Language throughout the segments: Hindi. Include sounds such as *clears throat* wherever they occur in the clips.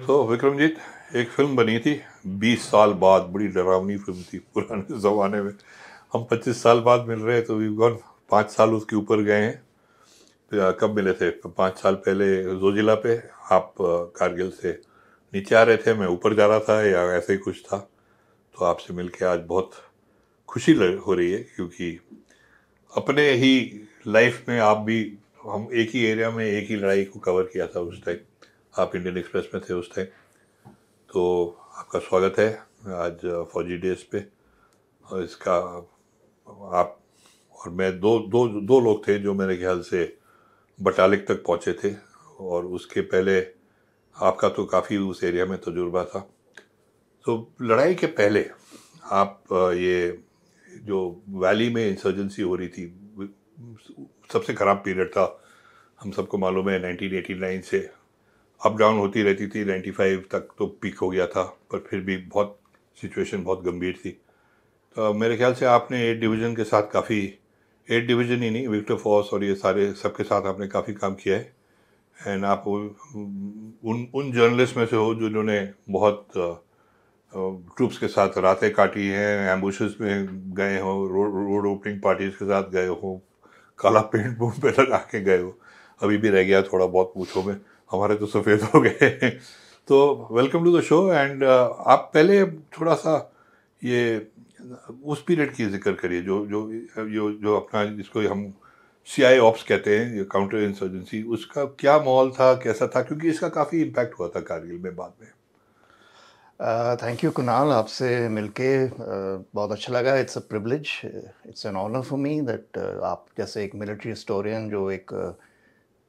सो तो so, एक फिल्म बनी थी 20 साल बाद बड़ी डरावनी फिल्म थी पुराने *laughs* ज़माने में हम 25 साल बाद मिल रहे तो वी गॉन पाँच साल उसके ऊपर गए हैं तो कब मिले थे पाँच साल पहले जोजिला पे आप कारगिल से नीचे आ रहे थे मैं ऊपर जा रहा था या ऐसे ही कुछ था तो आपसे मिल के आज बहुत खुशी हो रही है क्योंकि अपने ही लाइफ में आप भी हम एक ही एरिया में एक ही लड़ाई को कवर किया था उस टाइम आप इंडियन एक्सप्रेस में थे उस टाइम तो आपका स्वागत है आज फौजी डेज पे और इसका आप और मैं दो दो दो लोग थे जो मेरे ख्याल से बटालिक तक पहुंचे थे और उसके पहले आपका तो काफ़ी उस एरिया में तजुर्बा था तो लड़ाई के पहले आप ये जो वैली में इंसर्जेंसी हो रही थी सबसे ख़राब पीरियड था हम सबको मालूम है 1989 से अप डाउन होती रहती थी 95 तक तो पीक हो गया था पर फिर भी बहुत सिचुएशन बहुत गंभीर थी तो मेरे ख्याल से आपने एट डिवीज़न के साथ काफ़ी एट डिवीज़न ही नहीं विक्टर फोर्स और ये सारे सबके साथ आपने काफ़ी काम किया है एंड आप उन उन जर्नलिस्ट में से हो जिन्होंने बहुत ट्रूप्स के साथ रातें काटी हैं एम्बुशेस में गए हों रोड ओपनिंग पार्टीज के साथ गए हों काला पेंट बूम पे लगा के गए हो अभी भी रह गया थोड़ा बहुत पूछो में हमारे तो सफ़ेद हो गए तो welcome to the show and आप पहले थोड़ा सा ये उस पीरियड की जिक्र करिए जो जो जो जो अपना जिसको हम सी आई ऑप्स कहते हैं ये काउंटर इंसर्जेंसी उसका क्या माहौल था कैसा था क्योंकि इसका काफ़ी इम्पैक्ट हुआ था कारगिल में बाद में थैंक यू कुनाल आपसे मिलके uh, बहुत अच्छा लगा it's a privilege it's an honour for me that आप जैसे एक मिलिट्री हिस्टोरियन जो एक uh,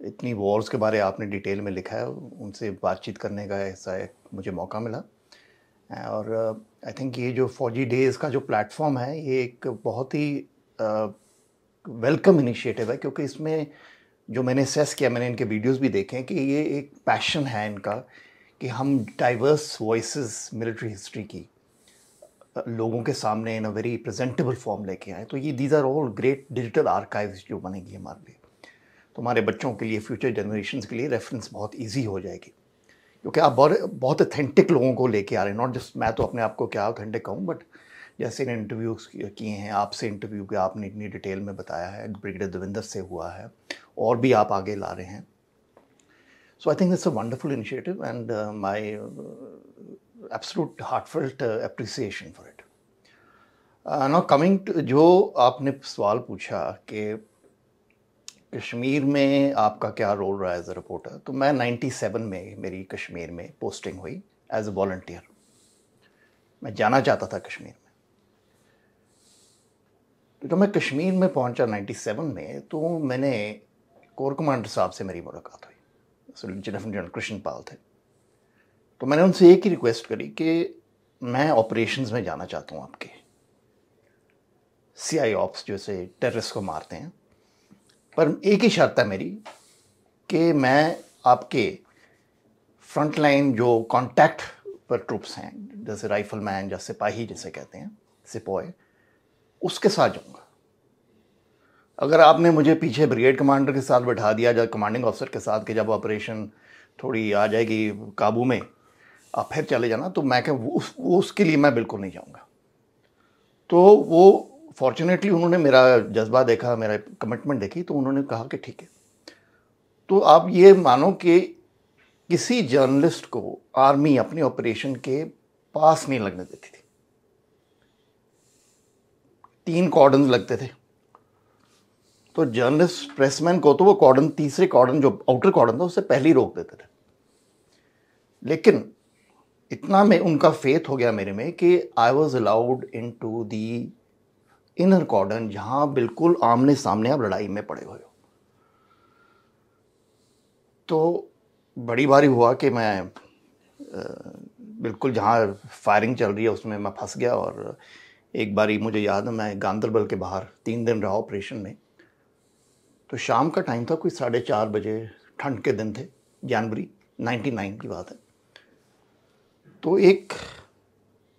इतनी वॉर्स के बारे आपने डिटेल में लिखा है उनसे बातचीत करने का ऐसा एक मुझे मौका मिला और आई थिंक ये जो फौजी डेज़ का जो प्लेटफॉर्म है ये एक बहुत ही वेलकम इनिशिएटिव है क्योंकि इसमें जो मैंने सेस किया मैंने इनके वीडियोस भी देखे हैं कि ये एक पैशन है इनका कि हम डाइवर्स वॉइस मिलिट्री हिस्ट्री की लोगों के सामने in a very presentable form लेके आए तो ये these are all great digital archives जो बनेगी हमारे लिए तुम्हारे बच्चों के लिए फ्यूचर जनरेशन के लिए रेफरेंस बहुत ईजी हो जाएगी क्योंकि आप बहुत बहुत अथेंटिक लोगों को लेके आ रहे हैं नॉट जस्ट मैं तो अपने आप को क्या अथेंटिक कहूँ बट जैसे इन्हें इंटरव्यूज किए हैं आपसे इंटरव्यू के आपने इतनी डिटेल में बताया है ब्रिगेडियर देविंदर से हुआ है और भी आप आगे ला रहे हैं so I think that's a wonderful initiative and my absolute heartfelt appreciation for it now coming जो आपने सवाल पूछा कि कश्मीर में आपका क्या रोल रहा एज अ रिपोर्टर तो मैं 97 में मेरी कश्मीर में पोस्टिंग हुई एज अ वॉल्टियर मैं जाना चाहता था कश्मीर में तो मैं कश्मीर में पहुंचा 97 में तो मैंने कोर कमांडर साहब से मेरी मुलाकात हुई जनरल जनरल कृष्ण पाल थे तो मैंने उनसे एक ही रिक्वेस्ट करी कि मैं ऑपरेशंस में जाना चाहता हूँ आपके सी आई ऑप्स जैसे टेररिस्ट को मारते हैं पर एक ही शर्त है मेरी कि मैं आपके फ्रंट लाइन जो कॉन्टैक्ट पर ट्रुप्स हैं जैसे राइफल मैन या सिपाही जैसे कहते हैं सिपोए उसके साथ जाऊंगा अगर आपने मुझे पीछे ब्रिगेड कमांडर के साथ बैठा दिया या कमांडिंग ऑफिसर के साथ कि जब ऑपरेशन थोड़ी आ जाएगी काबू में आप फिर चले जाना तो मैं क्या उस वो उसके लिए मैं बिल्कुल नहीं जाऊँगा तो वो फॉर्चुनेटली उन्होंने मेरा जज्बा देखा मेरा कमिटमेंट देखी तो उन्होंने कहा कि ठीक है तो आप ये मानो कि किसी जर्नलिस्ट को आर्मी अपने ऑपरेशन के पास नहीं लगने देती थी तीन कॉर्डन लगते थे तो जर्नलिस्ट प्रेसमैन को तो वो कॉर्डन तीसरे कॉर्डन जो आउटर कॉर्डन था उससे पहले ही रोक देते थे लेकिन इतना में उनका फेथ हो गया मेरे में कि I was allowed into the inner cordon जहां बिल्कुल आमने सामने आप लड़ाई में पड़े हुए हो तो बड़ी बारी हुआ कि मैं बिल्कुल जहाँ फायरिंग चल रही है उसमें मैं फंस गया और एक बारी मुझे याद है मैं गांधरबल के बाहर तीन दिन रहा ऑपरेशन में तो शाम का टाइम था कोई साढ़े चार बजे ठंड के दिन थे जनवरी नाइन की बात है तो एक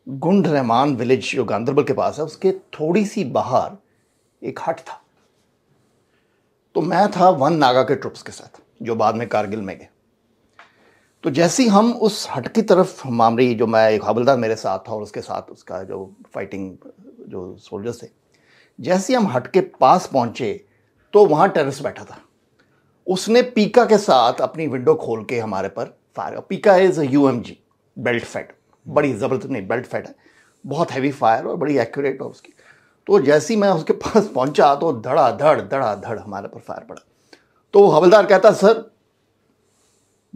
गुंड रहमान विलेज जो गांधरबल के पास है उसके थोड़ी सी बाहर एक हट था तो मैं था वन नागा के ट्रुप्स के साथ जो बाद में कारगिल में गए तो जैसे ही हम उस हट की तरफ मामरी जो मैं एक हवलदार मेरे साथ था और उसके साथ उसका जो फाइटिंग जो सोल्जर्स थे जैसे हम हट के पास पहुंचे तो वहाँ टेरिस बैठा था उसने पीका के साथ अपनी विंडो खोल के हमारे पर fire PK is U M G belt fed बड़ी ज़बरदस्त नहीं बेल्ट फैट है बहुत हैवी फायर और बड़ी एक्यूरेट है उसकी तो जैसे ही मैं उसके पास पहुंचा तो धड़ा धड़ धड़ा धड़ हमारे पर फायर पड़ा तो हवलदार कहता सर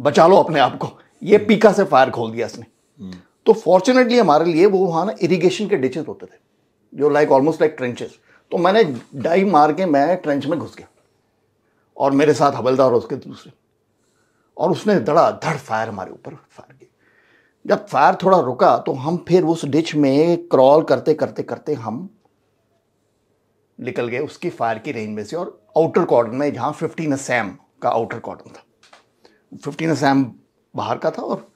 बचा लो अपने आप को ये हम्म। पीका से फायर खोल दिया इसने हम्म। तो फॉर्चुनेटली हमारे लिए वो वहाँ ना इरीगेशन के डिचेज होते थे जो लाइक ऑलमोस्ट लाइक ट्रेंचेस तो मैंने डाइव मार के मैं ट्रेंच में घुस गया और मेरे साथ हवलदार और उसके दूसरे और उसने धड़ा धड़ फायर हमारे ऊपर फायर जब फायर थोड़ा रुका तो हम फिर उस डिच में क्रॉल करते करते करते हम निकल गए उसकी फायर की रेंज में से और आउटर कॉर्डन में जहाँ फिफ्टीन सैम का आउटर कॉर्डन था फिफ्टीन सैम बाहर का था और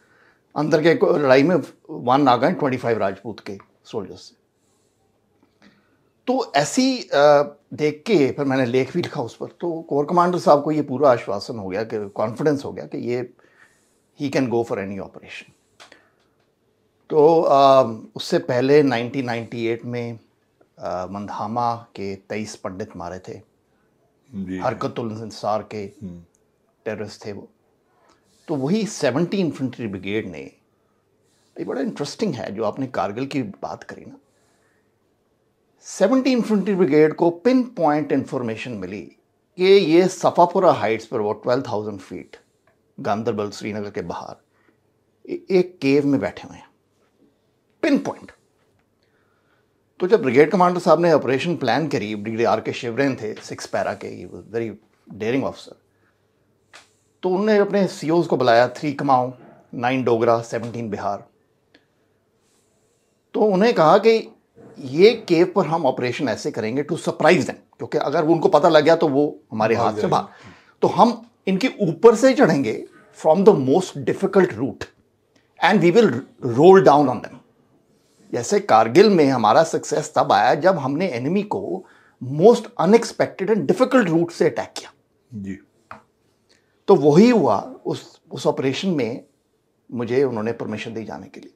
अंदर के लड़ाई में वन आ गए ट्वेंटी फाइव राजपूत के सोल्जर्स से तो ऐसी देख के फिर मैंने लेख भी लिखा उस पर तो कोर कमांडर साहब को ये पूरा आश्वासन हो गया कि कॉन्फिडेंस हो गया कि ये he can go for any operation तो आ, उससे पहले 1998 में आ, मंदहामा के तेईस पंडित मारे थे हरकतुल इंसार के हम्म। टेररिस्ट थे वो तो वही सेवनटी इन्फेंट्री ब्रिगेड ने ये बड़ा इंटरेस्टिंग है जो आपने कारगिल की बात करी ना सेवनटी इन्फेंट्री ब्रिगेड को पिन पॉइंट इन्फॉर्मेशन मिली कि ये सफापुरा हाइट्स पर वो twelve thousand feet Ganderbal Srinagar के बाहर एक केव में बैठे हुए हैं पिन पॉइंट तो जब ब्रिगेड कमांडर साहब ने ऑपरेशन प्लान करी ब्रिगेडियर आर के शिवरेन थे सिक्स पैरा के ही वेरी डेयरिंग ऑफिसर तो उनने अपने सी e को बुलाया थ्री कमाओ नाइन डोगरा सेवनटीन बिहार तो उन्हें कहा कि ये केव पर हम ऑपरेशन ऐसे करेंगे टू सरप्राइज दें क्योंकि अगर उनको पता लग गया तो वो हमारे हाथ से बाहर तो हम इनके ऊपर से चढ़ेंगे from the most difficult route and we will roll down on them जैसे कारगिल में हमारा सक्सेस तब आया जब हमने एनिमी को most unexpected and difficult route से अटैक किया जी तो वही हुआ उस उस ऑपरेशन में मुझे उन्होंने परमिशन दी जाने के लिए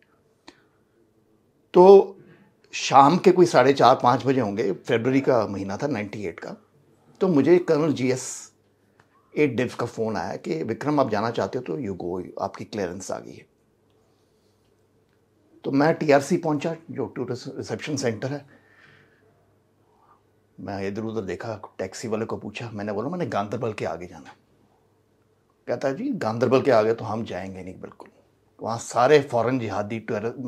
तो शाम के कोई साढ़े चार पाँच बजे होंगे फरवरी का महीना था नाइन्टी एट का तो मुझे colonel G S eight div का फ़ोन आया कि विक्रम आप जाना चाहते हो तो यू गो आपकी क्लियरेंस आ गई है तो मैं टीआरसी पहुंचा जो टूरिस्ट रिसेप्शन सेंटर है मैं इधर उधर देखा टैक्सी वाले को पूछा मैंने बोला मैंने गांधरबल के आगे जाना कहता है जी गांधरबल के आगे तो हम जाएंगे नहीं बिल्कुल वहाँ सारे फॉरेन जिहादी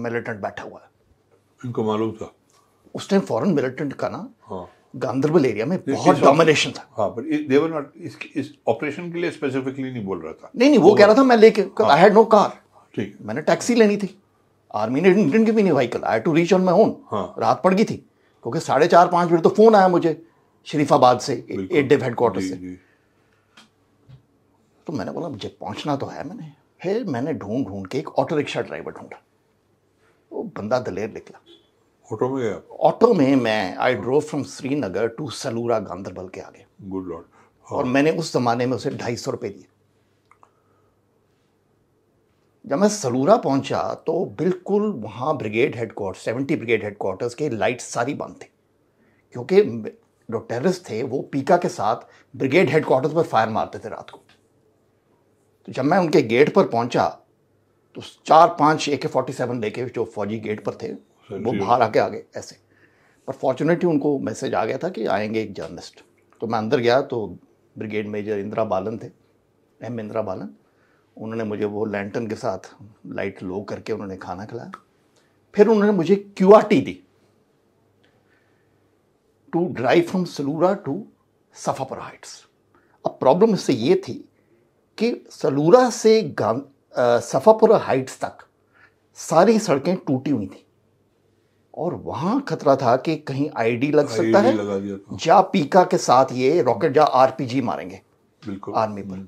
मिलिटेंट बैठा हुआ है इनको मालूम था उस टाइम फॉरेन मिलिटेंट का ना हाँ। गांधरबल एरिया में बहुत डोमिनेशन था हाँ पर देवर नॉट इस इस ऑपरेशन के लिए स्पेसिफिकली नहीं बोल रहा था नहीं नहीं वो कह रहा था मैं लेके आई हैड नो कार ठीक मैंने टैक्सी लेनी थी आर्मी ने didn't give me any vehicle I to reach on my own रात पड़ गई थी क्योंकि साढ़े चार पाँच बजे तो फोन आया मुझे शरीफाबाद से एट डेव हेडक्वार्टर से तो मैंने बोला मुझे पहुंचना तो है मैंने फिर मैंने ढूंढ ढूंढ के एक ऑटो रिक्शा ड्राइवर ढूंढा वो बंदा दलेर निकला ऑटो में गया ऑटो में मैं I drove from Srinagar to Salura Ganderbal के आगे गुड लॉर्ड और हाँ। मैंने उस जमाने में उसे ढाई सौ रुपये दिए जब मैं सलूरा पहुंचा तो बिल्कुल वहाँ brigade headquarter seventy brigade headquarters के लाइट सारी बंद थी क्योंकि जो टेररिस्ट थे वो पीका के साथ ब्रिगेड हेडकोार्टर्स पर फायर मारते थे रात को तो जब मैं उनके गेट पर पहुंचा तो चार पाँच ए के फोर्टी सेवन लेके जो फौजी गेट पर थे हाँ वो बाहर आके आ गए ऐसे पर फॉर्चुनेटली उनको मैसेज आ गया था कि आएंगे एक जर्नलिस्ट तो मैं अंदर गया तो ब्रिगेड मेजर इंदिरा बालन थे एम इंदिरा बालन उन्होंने मुझे वो लैंटन के साथ लाइट लो करके उन्होंने खाना खिलाया फिर उन्होंने मुझे क्यू आर टी दी to drive from Salura to Safapura heights अब प्रॉब्लम इससे ये थी कि सलूरा से सफापुरा हाइट्स तक सारी सड़कें टूटी हुई थी और वहां खतरा था कि कहीं आईडी लग सकता है जा पीका के साथ ये रॉकेट जा आरपीजी मारेंगे बिल्कुल आर्मी पर हम्म।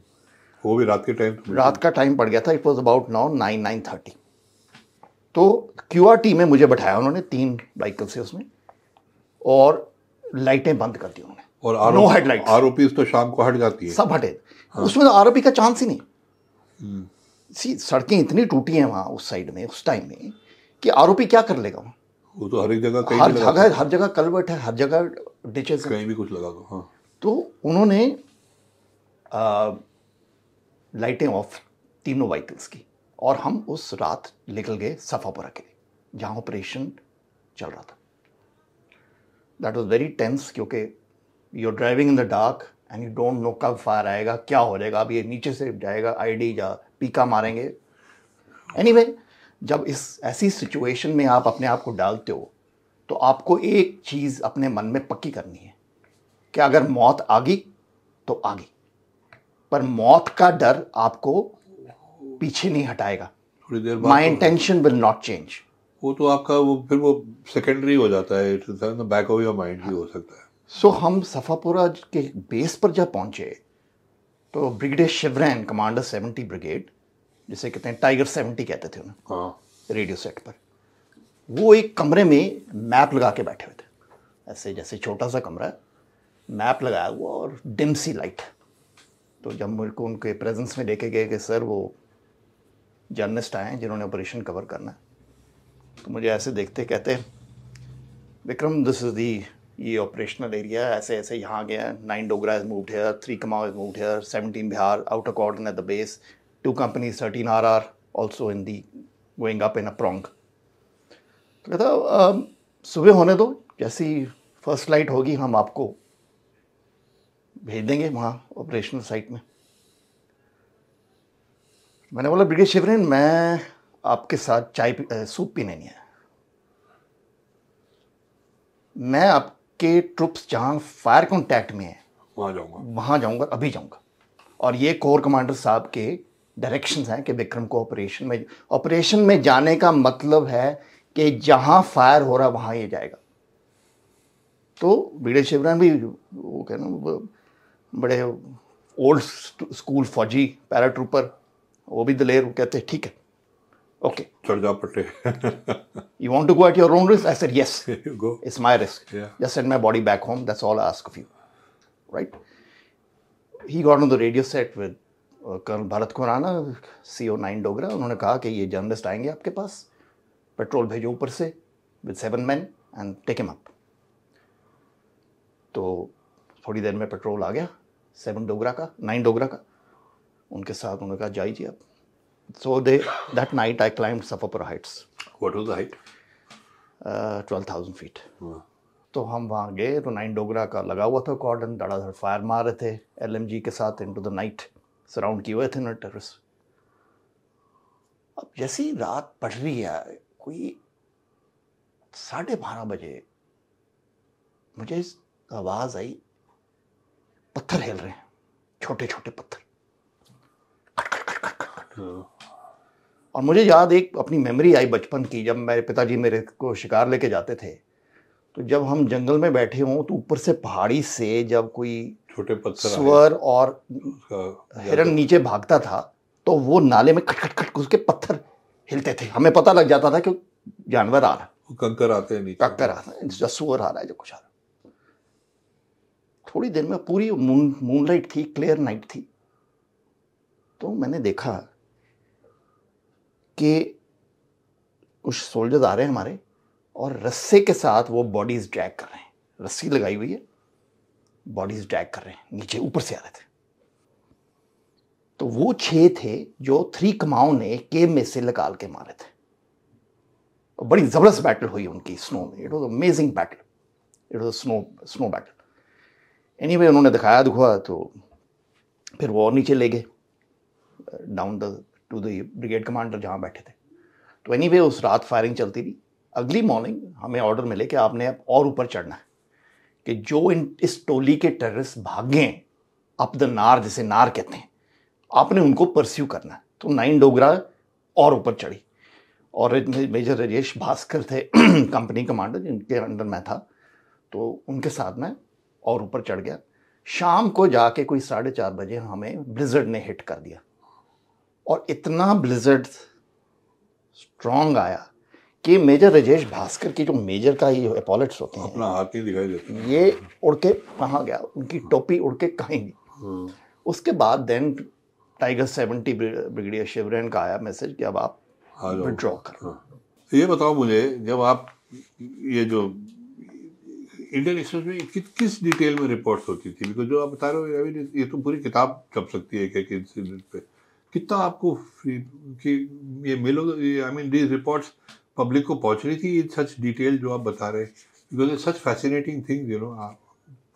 वो भी रात के टाइम रात का टाइम पड़ गया था it was about now nine nine thirty तो क्यू आर टी में मुझे बैठाया उन्होंने तीन व्हीकल से उसमें और लाइटें बंद कर दी उन्होंने और नो हेडलाइट आरोपी तो शाम को हट जाती है सब हटे हाँ। उसमें तो आरोपी का चांस ही नहीं सी हम्म। सड़कें इतनी टूटी हैं वहाँ उस साइड में उस टाइम में कि आरोपी क्या कर लेगा वहाँ वो तो हर एक जगह हर जगह हर जगह कलवर्ट है हर जगह डिचेस कहीं भी कुछ लगा दो हाँ तो उन्होंने लाइटें ऑफ तीनों व्हीकल्स की और हम उस रात निकल गए सफापुरा के लिए जहाँ ऑपरेशन चल रहा था दैट वॉज वेरी टेंस क्योंकि you are driving in the dark and you don't know कब फायर आएगा क्या हो जाएगा अब ये नीचे से जाएगा आईडी या पीका मारेंगे एनी anyway, जब इस ऐसी सिचुएशन में आप अपने आप को डालते हो तो आपको एक चीज़ अपने मन में पक्की करनी है कि अगर मौत आ गई तो आ गई पर मौत का डर आपको पीछे नहीं हटाएगा थोड़ी देर my intention will not change वो तो आपका वो फिर वो सेकेंडरी हो जाता है बैक ऑफ योर माइंड भी हो सकता है सो so, हम सफ़ापुरा के बेस पर जब पहुंचे तो brigadier Shivran commander seventy brigade जिसे कहते हैं टाइगर सेवेंटी कहते थे उन्हें रेडियो हाँ। सेट पर वो एक कमरे में मैप लगा के बैठे हुए थे ऐसे जैसे छोटा सा कमरा मैप लगाया हुआ और डिम सी लाइट है तो जब मेरे को उनके प्रेजेंस में लेके गए कि सर वो जर्नलिस्ट आए हैं जिन्होंने ऑपरेशन कवर करना है तो मुझे ऐसे देखते कहते विक्रम दिस इज़ दी ये ऑपरेशनल एरिया ऐसे ऐसे यहाँ गया nine Dogra is moved here three Kumaon is moved here seventeen Bihar out of cordon at the base two companies thirteen R R also in the going up in a prong तो कहता सुबह होने दो जैसी फर्स्ट लाइट होगी हम आपको भेज देंगे वहाँ ऑपरेशनल साइट में मैंने बोला ब्रिगेड शिवरेन मैं आपके साथ चाय पी, आ, सूप पीने नहीं आया मैं आपके ट्रुप्स जहाँ फायर कॉन्टैक्ट में है वहाँ जाऊँगा वहाँ जाऊँगा अभी जाऊँगा और ये कोर कमांडर साहब के डायरेक्शंस हैं कि विक्रम को ऑपरेशन में ऑपरेशन में जाने का मतलब है कि जहाँ फायर हो रहा वहाँ ये जाएगा तो ब्रिगेड शिवरान भी वो कहना बड़े ओल्ड स्कूल फौजी पैरा ट्रूपर वो भी दलेर वो कहते ठीक है ओके चढ़ जाओ पट्टे you want to go at your own risk I said yes go it's my risk just send my body back home that's all I ask of you right he got on the radio set with colonel Bharat Khurana C O nine Dogra उन्होंने कहा कि ये जर्नलिस्ट आएंगे आपके पास पेट्रोल भेजो ऊपर से with seven man and take em up तो थोड़ी देर में पेट्रोल आ गया सेवन डोगरा का नाइन डोगरा का उनके साथ उन्होंने कहा जाइए आप so they that night I climb Safapura heights what was height twelve thousand feet तो हम वहाँ गए तो नाइन डोगरा का लगा हुआ था कॉर्डन धड़ाधड़ फायर मार रहे थे एल एम जी के साथ into the night surround किए हुए थे ना टेररिस्ट अब जैसी रात पड़ रही है कोई साढ़े बारह बजे मुझे आवाज़ आई पत्थर हिल रहे हैं छोटे छोटे पत्थर और मुझे याद एक अपनी मेमोरी आई बचपन की जब मेरे पिताजी मेरे को शिकार लेके जाते थे तो जब हम जंगल में बैठे हों तो ऊपर से पहाड़ी से जब कोई छोटे पत्थर स्वर और हाँ, हिरन नीचे भागता था तो वो नाले में खटखट खट उसके पत्थर हिलते थे हमें पता लग जाता था कि जानवर आ रहा है कंकर आते हैं नीचे कंकर आ रहा है सुअर आ रहा है जो कुछ आ रहा है थोड़ी देर में पूरी मून मूनलाइट थी क्लियर नाइट थी तो मैंने देखा कि कुछ सोल्जर्स आ रहे हैं हमारे और रस्से के साथ वो बॉडीज ड्रैग कर रहे हैं रस्सी लगाई हुई है बॉडीज ड्रैग कर रहे हैं नीचे ऊपर से आ रहे थे तो वो छे थे जो थ्री कमाओं ने केव में से लगाल के मारे थे बड़ी ज़बरदस्त बैटल हुई उनकी स्नो में it was amazing battle it was snow snow battle any anyway, उन्होंने दिखाया दुखा तो फिर वो और नीचे ले गए down the to the brigade commander जहाँ बैठे थे तो एनी anyway, उस रात फायरिंग चलती थी अगली मॉर्निंग हमें ऑर्डर मिले कि आपने अब और ऊपर चढ़ना है कि जो इन इस टोली के टेररिस्ट भागे अप द नार जिसे नार कहते हैं आपने उनको परस्यू करना है तो नाइन डोगरा और ऊपर चढ़ी और मेजर राजेश भास्कर थे कंपनी *clears throat* कमांडर जिनके अंडर मैं था तो उनके साथ मैं और ऊपर चढ़ गया शाम को जाके कोई साढ़े चार बजे हमें ब्लिजर्ड ने हिट कर दिया और इतना ब्लिजर्ड स्ट्रॉन्ग आया कि मेजर राजेश भास्कर की जो मेजर का ही एपोलेट्स होते हैं अपना हाथ ही दिखाई देते हैं ये उड़ के कहाँ गया उनकी टोपी उड़ के कहीं नहीं हम्म। उसके बाद then tiger seventy brigadier Shivran का आया मैसेज कि अब आप विड्रॉ करो हाँ। तो ये बताओ मुझे जब आप ये जो इंडियन एक्सप्रेस में कि, किस डिटेल में रिपोर्ट्स होती थी बिकॉज जो आप बता रहे हो अभी ये तो पूरी किताब छप सकती है एक एक इंसिडेंट पे कितना आपको कि ये मिलो I mean these reports public को पहुँच रही थी सच डिटेल जो आप बता रहे because such fascinating thing you know आप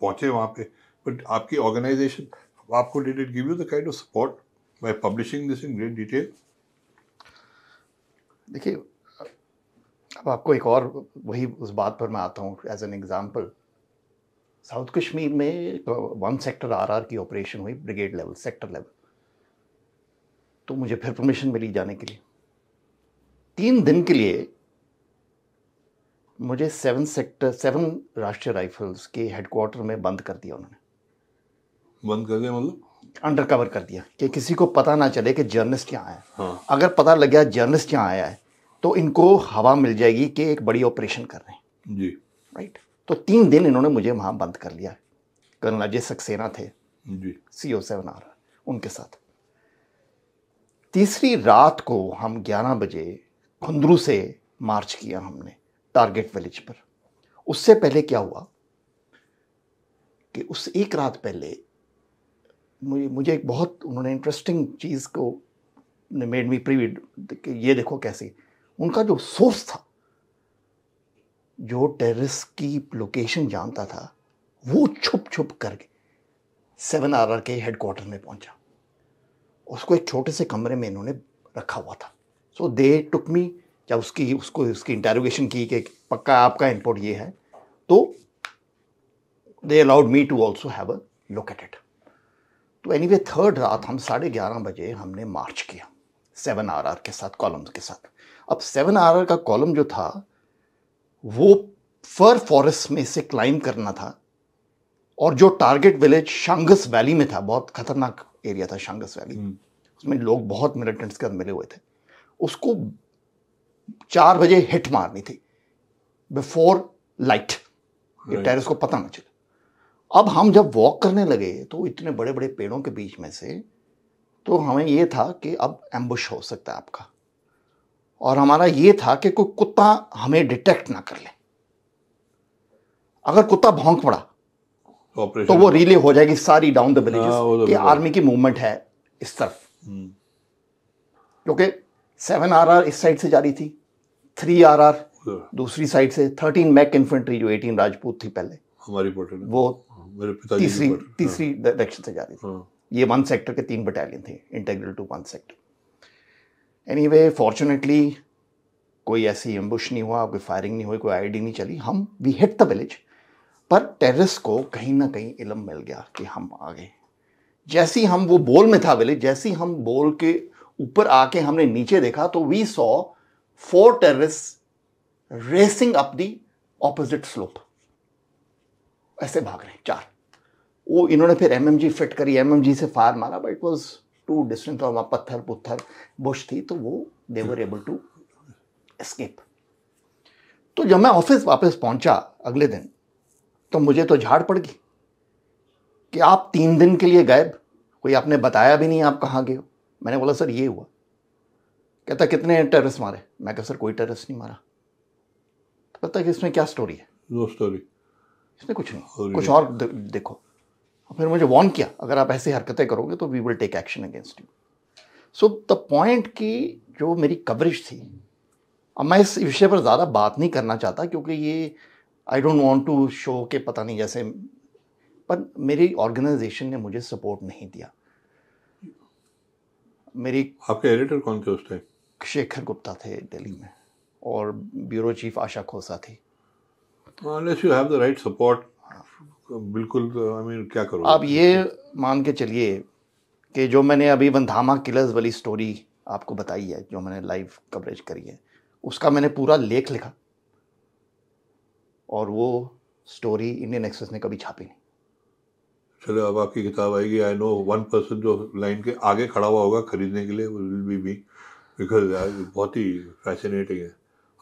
पहुँचे वहाँ पे बट आपकी ऑर्गेनाइजेशन आपको did it give you the kind of support by publishing this in great detail देखिए अब आपको एक और वही उस बात पर मैं आता हूँ as an example south Kashmir में वन सेक्टर आरआर की ऑपरेशन हुई ब्रिगेड लेवल सेक्टर लेवल तो मुझे फिर परमिशन मिली जाने के लिए तीन दिन के लिए मुझे seven sector seven Rashtriya rifles के हेडक्वार्टर में बंद कर दिया उन्होंने बंद कर दिया मतलब अंडर कवर कर दिया कि किसी को पता ना चले कि जर्नलिस्ट क्या आया हाँ। अगर पता लग गया जर्नलिस्ट क्या आया है तो इनको हवा मिल जाएगी कि एक बड़ी ऑपरेशन कर रहे हैं जी राइट तो तीन दिन इन्होंने मुझे वहाँ बंद कर लिया कर्नल अजय सक्सेना थे जी सी ओ सेवन आर उनके साथ तीसरी रात को हम ग्यारह बजे खुंदरू से मार्च किया हमने टारगेट विलेज पर उससे पहले क्या हुआ कि उस एक रात पहले मुझे मुझे एक बहुत उन्होंने इंटरेस्टिंग चीज़ को मेड मी प्रीविड ये देखो कैसे उनका जो सोर्स था जो टेररिस्ट की लोकेशन जानता था वो छुप छुप करके सेवन आर आर के हेडक्वार्टर में पहुंचा उसको एक छोटे से कमरे में इन्होंने रखा हुआ था सो दे टुक मी जब उसकी उसको उसकी इंटेरोगेशन की कि पक्का आपका इनपुट ये है तो they allowed me to also have a look at it तो एनी वे थर्ड रात हम साढ़े ग्यारह बजे हमने मार्च किया सेवन आर आर के साथ कॉलम्स के साथ अब सेवन आर का कॉलम जो था वो फर फॉरेस्ट में से क्लाइम करना था और जो टारगेट विलेज शांगस वैली में था बहुत खतरनाक एरिया था शांगस वैली हम्म। उसमें लोग बहुत मिलिटेंट्स के मिले हुए थे उसको चार बजे हिट मारनी थी बिफोर लाइट ये टेरिस को पता ना चले अब हम जब वॉक करने लगे तो इतने बड़े बड़े पेड़ों के बीच में से तो हमें यह था कि अब एम्बुश हो सकता है आपका और हमारा ये था कि कोई कुत्ता हमें डिटेक्ट ना कर ले अगर कुत्ता भौंक पड़ा तो, तो वो रिले हो जाएगी सारी डाउन द विलेजेस कि आर्मी की मूवमेंट है इस तरफ हम्म। क्योंकि सेवन आर आर इस साइड तो हाँ, हाँ। से जा रही थी थ्री आर आर दूसरी साइड से थर्टीन मैक इन्फेंट्री जो एटीन राजपूत थी पहले हमारी वो मेरे तीसरी तीसरी डायरेक्शन से जा रही थी ये वन सेक्टर के तीन बटालियन थे integral to one sector anyway fortunately कोई ऐसी एम्बुश नहीं हुआ कोई फायरिंग नहीं हुई कोई डी नहीं चली हम वी हिट द विलेज पर टेररिस्ट को कहीं ना कहीं इलम मिल गया कि हम आ गए जैसी हम वो बोल में था विलेज जैसी हम बोल के ऊपर आके हमने नीचे देखा तो we saw four terrorist racing up the opposite slope ऐसे भाग रहे हैं चार वो इन्होंने फिर एमएमजी फिट करी एमएमजी से फायर मारा but it was too distance और वहाँ पत्थर पुत्थर बुश थी तो वो देवर एबल टू एस्केप तो जब मैं ऑफिस वापस पहुंचा अगले दिन तो मुझे तो झाड़ पड़ गई कि आप तीन दिन के लिए गायब कोई आपने बताया भी नहीं आप कहाँ गए हो मैंने बोला सर ये हुआ कहता कितने टेरिस मारे मैं कहा सर कोई टेरिस नहीं मारा तो पता कि इसमें क्या स्टोरी है नो स्टोरी इसमें कुछ नहीं कुछ और देखो और फिर मुझे वॉर्न किया अगर आप ऐसी हरकतें करोगे तो we will take action against you so the point की जो मेरी कवरेज थी अब मैं इस विषय पर ज़्यादा बात नहीं करना चाहता क्योंकि ये I don't want to show के पता नहीं जैसे पर मेरी ऑर्गेनाइजेशन ने मुझे सपोर्ट नहीं दिया मेरी आपके एडिटर कौन थे उस टाइम शेखर गुप्ता थे दिल्ली में और ब्यूरो चीफ आशा खोसा थी you have the right support बिल्कुल आई मीन क्या करो आप ये मान के चलिए कि जो मैंने अभी वंधामा किलर्स वाली स्टोरी आपको बताई है जो मैंने लाइव कवरेज करी है उसका मैंने पूरा लेख लिखा और वो स्टोरी इंडियन एक्सप्रेस ने कभी छापी नहीं चलो अब आपकी किताब आएगी आई नो वन पर्सन जो लाइन के आगे खड़ा हुआ होगा खरीदने के लिए विल बी मी बिकॉज बहुत ही फैसिनेटिंग है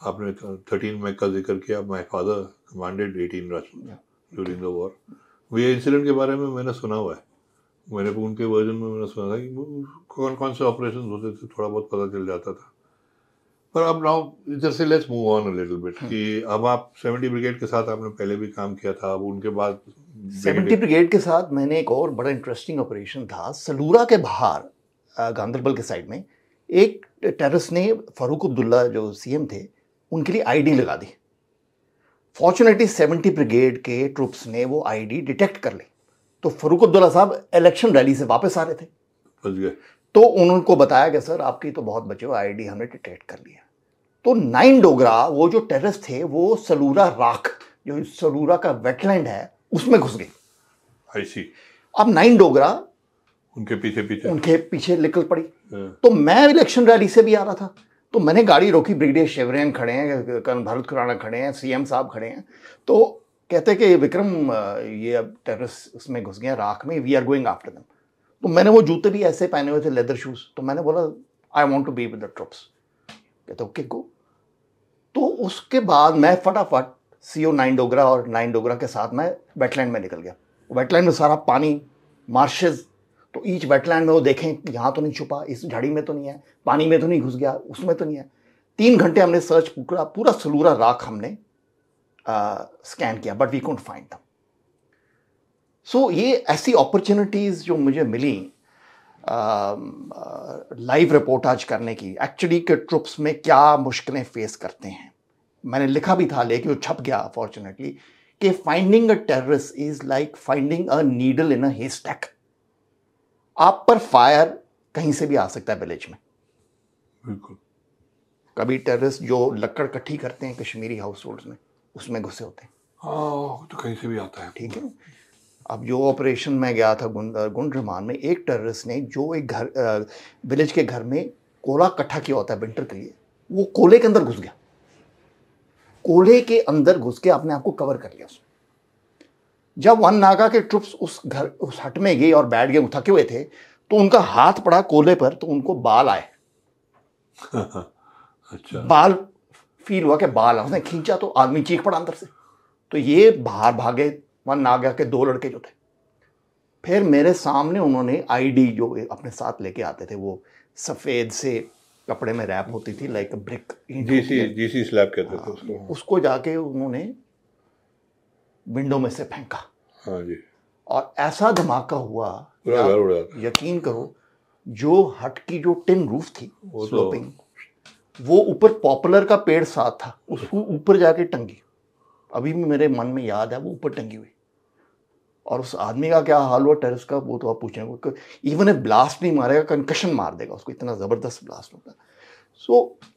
आपने थर्टीन तो मैक का जिक्र किया my father commanded eighteen Rajput during the war ये इंसिडेंट के बारे में मैंने सुना हुआ है मैंने उनके वर्जन में मैंने सुना था कि कौन कौन से ऑपरेशन होते थे थोड़ा बहुत पता चल जाता था पर अब नाउ इधर से let's move on little bit कि अब आप सेवेंटी ब्रिगेड के साथ आपने पहले भी काम किया था अब उनके बाद सेवेंटी ब्रिगेड के साथ मैंने एक और बड़ा इंटरेस्टिंग ऑपरेशन था सलूरा के बाहर गांधरबल के साइड में एक टेरिस ने फारूक अब्दुल्ला जो सीएम थे उनके लिए आईडी लगा दी फॉर्चुनेटली सेवेंटी ब्रिगेड के ट्रुप्स ने वो आईडी डिटेक्ट कर ली तो फरूक अब्दुल्ला साहब इलेक्शन रैली से वापस आ रहे थे तो उनको बताया कि सर आपकी तो बहुत बचे हुए आई हमने डिटेक्ट कर लिया तो नाइन डोगरा वो जो टेरिस थे वो सलूरा राख जो सलूरा का वेटलैंड है उसमें घुस गई अब नाइन डोगरा उनके पीछे पीछे उनके पीछे निकल पड़ी हाँ। तो मैं इलेक्शन रैली से भी आ रहा था तो मैंने गाड़ी रोकी ब्रिगेडियर शेवरियन खड़े हैं भरत खुराना खड़े हैं सीएम साहब खड़े हैं तो कहते हैं कि विक्रम ये अब टेररिस्ट उसमें घुस गए राख में वी आर गोइंग आफ्टर दम तो मैंने वो जूते भी ऐसे पहने हुए थे लेदर शूज़ तो मैंने बोला I want to be with the troops कहते ओके गो तो उसके बाद मैं फटाफट सी ओ नाइन डोगरा और नाइन डोगरा के साथ मैं वेटलैंड में निकल गया वेटलैंड में सारा पानी मार्शेज तो ईच वेटलैंड में वो देखें यहाँ तो नहीं छुपा इस झाड़ी में तो नहीं है पानी में तो नहीं घुस गया उसमें तो नहीं है तीन घंटे हमने सर्च पूरा पूरा सलूरा राख हमने स्कैन किया but we can't find them सो ये ऐसी अपॉर्चुनिटीज़ जो मुझे मिली लाइव रिपोर्टाज करने की एक्चुअली के ट्रुप्स में क्या मुश्किलें फेस करते हैं मैंने लिखा भी था लेकिन वो छप गया अनफॉर्चुनेटली कि finding a terrorist is like finding a needle in a haystack आप पर फायर कहीं से भी आ सकता है विलेज में बिल्कुल कभी टेररिस्ट जो लकड़ कट्ठी करते हैं कश्मीरी हाउस होल्ड में उसमें घुसे होते हैं हाँ, तो कहीं से भी आता है ठीक है अब जो ऑपरेशन में गया था गुंड गुंडरमान में एक टेररिस्ट ने जो एक घर विलेज के घर में कोला इकट्ठा किया होता है विंटर के लिए वो कोले के अंदर घुस गया कोले के अंदर घुस के आपने आपको कवर कर लिया उसमें जब वन नागा के ट्रुप्स उस घर उस हट में गए और बैठ गए थके हुए थे तो उनका हाथ पड़ा कोले पर तो उनको बाल आए *laughs* अच्छा बाल फील हुआ कि बाल उसने खींचा तो आदमी चीख पड़ा अंदर से तो ये बाहर भागे वन नागा के दो लड़के जो थे फिर मेरे सामने उन्होंने आईडी जो अपने साथ लेके आते थे वो सफ़ेद से कपड़े में रैप होती थी like brick GC GC slab कहते थे हाँ, उसको उसको जाके उन्होंने विंडो में से फेंका हाँ और ऐसा धमाका हुआ यकीन करो जो हट की जो टिन रूफ थी वो स्लोपिंग तो वो ऊपर पॉपुलर का पेड़ साथ था उसको ऊपर जाके टंगी अभी भी मेरे मन में याद है वो ऊपर टंगी हुई और उस आदमी का क्या हाल हुआ टेरिस का वो तो आप पूछेंगे इवन ए ब्लास्ट नहीं मारेगा कंकशन मार देगा उसको इतना ज़बरदस्त ब्लास्ट होगा सो so,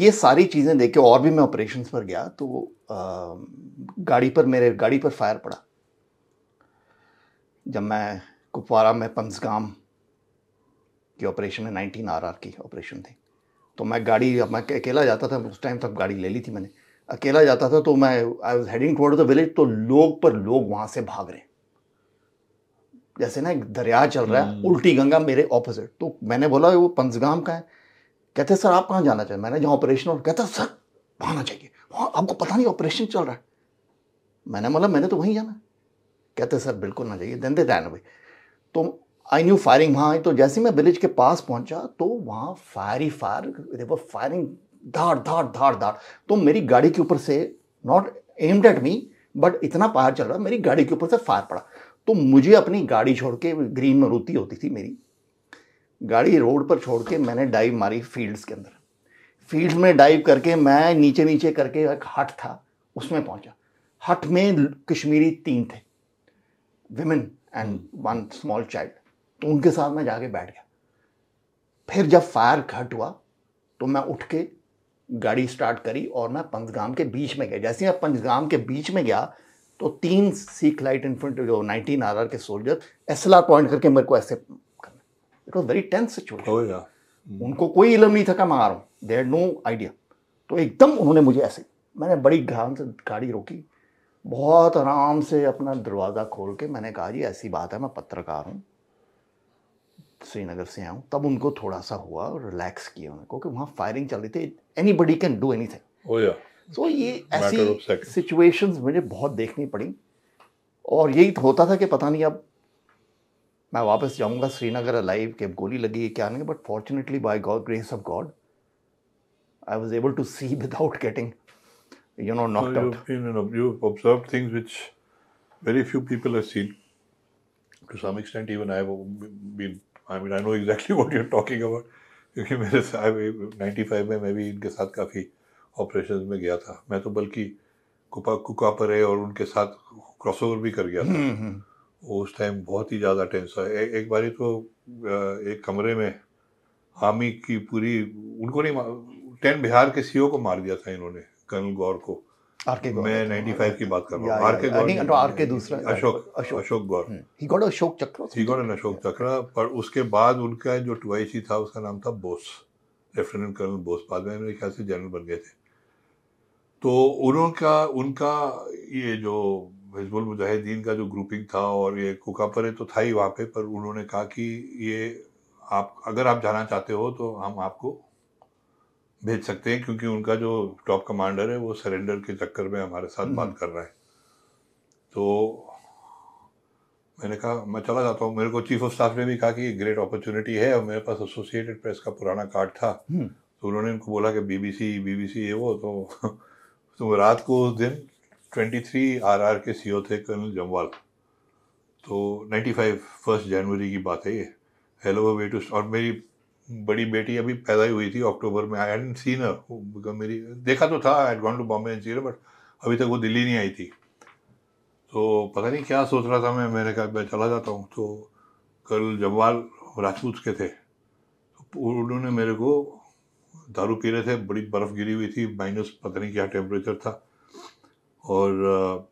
ये सारी चीज़ें देख के और भी मैं ऑपरेशन पर गया तो गाड़ी पर मेरे गाड़ी पर फायर पड़ा जब मैं कुपवारा में पंसगाम की ऑपरेशन है नाइनटीन आर आर की ऑपरेशन थी तो मैं गाड़ी अब मैं अकेला जाता था उस टाइम तक गाड़ी ले ली थी मैंने अकेला जाता था तो मैं I was heading toward the village तो लोग पर लोग वहाँ से भाग रहे जैसे ना एक दरिया चल रहा है हम्म। उल्टी गंगा मेरे ऑपोजिट तो मैंने बोला वो पंसगाम का है कहते सर आप कहाँ जाना चाहिए मैंने जहाँ ऑपरेशन और कहता सर आना चाहिए वहाँ आपको पता नहीं ऑपरेशन चल रहा है मैंने बोला मैंने तो वहीं जाना कहते सर बिल्कुल ना जाइए देन दे दैन भाई तो आई न्यू फायरिंग वहाँ आई तो जैसे ही मैं विलेज के पास पहुँचा तो वहाँ फायर ही फायर देवर फायरिंग धाड़ धाड़ धाड़ धाड़ तो मेरी गाड़ी के ऊपर से not aimed at me but इतना पार चल रहा मेरी गाड़ी के ऊपर से फायर पड़ा तो मुझे अपनी गाड़ी छोड़ के ग्रीन में होती थी मेरी गाड़ी रोड पर छोड़ के मैंने डाइव मारी फील्ड्स के अंदर फील्ड में डाइव करके मैं नीचे नीचे करके एक हट था उसमें पहुंचा हट में कश्मीरी तीन थे women and one small child तो उनके साथ मैं जाके बैठ गया फिर जब फायर घट हुआ तो मैं उठ के गाड़ी स्टार्ट करी और मैं पंचगाम के बीच में गया जैसे मैं पंचगाम के बीच में गया तो तीन सीख लाइट इन्फेंट्री जो नाइनटीन आर के soldier S L R point करके मेरे को ऐसे करना it was very tense situation Hmm. उनको कोई इलम नहीं था क्या मंगा रहा हूँ दे हैड नो आइडिया तो एकदम उन्होंने मुझे ऐसे मैंने बड़ी ध्यान से गाड़ी रोकी बहुत आराम से अपना दरवाज़ा खोल के मैंने कहा जी ऐसी बात है मैं पत्रकार हूँ श्रीनगर से आऊँ तब उनको थोड़ा सा हुआ रिलैक्स किया उन्होंने क्योंकि वहाँ फायरिंग चल रही थी anybody can do anything so ये ऐसी सिचुएशंस मुझे बहुत देखनी पड़ी और यही होता था कि पता नहीं अब मैं वापस जाऊंगा श्रीनगर अलाइव कि गोली लगी है क्या नहीं but fortunately by God grace of God I was able to see without getting you know not observe things which very few people have seen to some extent even I have I mean know exactly what you are talking about क्योंकि मेरे साथ फाइव में मैं भी इनके साथ काफ़ी ऑपरेशन में गया था मैं तो बल्कि कुपा कुका परे और उनके साथ क्रॉसओवर भी कर गया था हम्म, हम्म। उस टाइम बहुत ही ज़्यादा टेंस ए, एक बारी तो एक कमरे में हामी की पूरी उनको नहीं टेन बिहार के सीओ e को मार दिया था इन्होंने कर्नल गौर को आरके मैं फाइव तो की बात कर रहा हूँ आरके गौर नहीं आरके तो दूसरा Ashok Ashok Ashok Gaur he got Ashok Chakra he got an Ashok चक्र पर उसके बाद उनका जो टूआईसी था उसका नाम था बोस लेफ्टिनेंट कर्नल बोस बाद में मेरे ख्याल से जनरल बन गए थे तो उन्होंने उनका ये जो हिजबुल मुजाहिदीन का जो ग्रुपिंग था और ये कुकापरे तो था ही वहाँ पे पर उन्होंने कहा कि ये आप अगर आप जाना चाहते हो तो हम आपको भेज सकते हैं क्योंकि उनका जो टॉप कमांडर है वो सरेंडर के चक्कर में हमारे साथ हम्म। बात कर रहा है तो मैंने कहा मैं चला जाता हूँ मेरे को चीफ ऑफ स्टाफ ने भी कहा कि ये ग्रेट अपॉर्चुनिटी है और मेरे पास एसोसिएटेड प्रेस का पुराना कार्ड था हम्म। तो उन्होंने उनको बोला कि बीबीसी बीबीसी ये वो तो, *laughs* तो रात को उस दिन 23 आरआर के सीओ e थे कर्नल जमवाल तो 95 फर्स्ट जनवरी की बात है ये हेलो वे टू और मेरी बड़ी बेटी अभी पैदा ही हुई थी अक्टूबर में आई एंड सीन बिकॉज मेरी देखा तो था I gone to Bombay and सीरो बट अभी तक वो दिल्ली नहीं आई थी तो पता नहीं क्या सोच रहा था मैं मेरे कहा मैं चला जाता हूँ तो कर्नल जमवाल राजपूत के थे तो उन्होंने मेरे को दारू पी रहे थे बड़ी बर्फ़ गिरी हुई थी माइनस पता नहीं क्या टेम्परेचर था और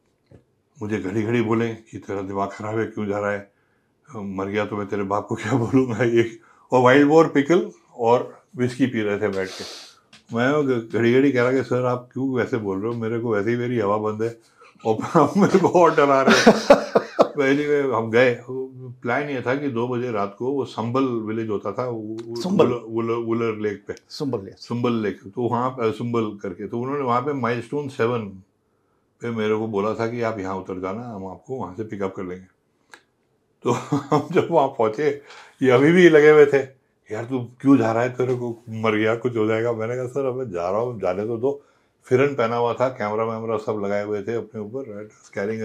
मुझे घड़ी घड़ी बोलें कि तेरा दिमाग ख़राब है क्यों जा रहा है मर गया तो मैं तेरे बाप को क्या *laughs* बोलूँगा ये और वाइल्ड बोर पिकल और विस्की पी रहे थे बैठ के मैं घड़ी घड़ी कह रहा कि सर आप क्यों वैसे बोल रहे हो मेरे को वैसे ही मेरी हवा बंद है और *laughs* मेरे को और डरा रहे पहली में *laughs* हम गए प्लान ये था कि दो बजे रात को वो संबल विलेज होता था संबल वुलर लेक पे संबल लेक संबल लेक तो वहाँ सुंबल करके तो उन्होंने वहाँ पे माइलस्टोन सेवन फिर मेरे को बोला था कि आप यहाँ उतर जाना हम आपको वहाँ से पिकअप कर लेंगे तो हम जब वहाँ पहुँचे ये अभी भी लगे हुए थे यार तू क्यों जा रहा है तेरे को मर गया कुछ हो जाएगा मैंने कहा सर अब मैं जा रहा हूँ जाने तो दो फिरन पहना हुआ था कैमरा वैमरा सब लगाए हुए थे अपने ऊपर राइट स्कैनिंग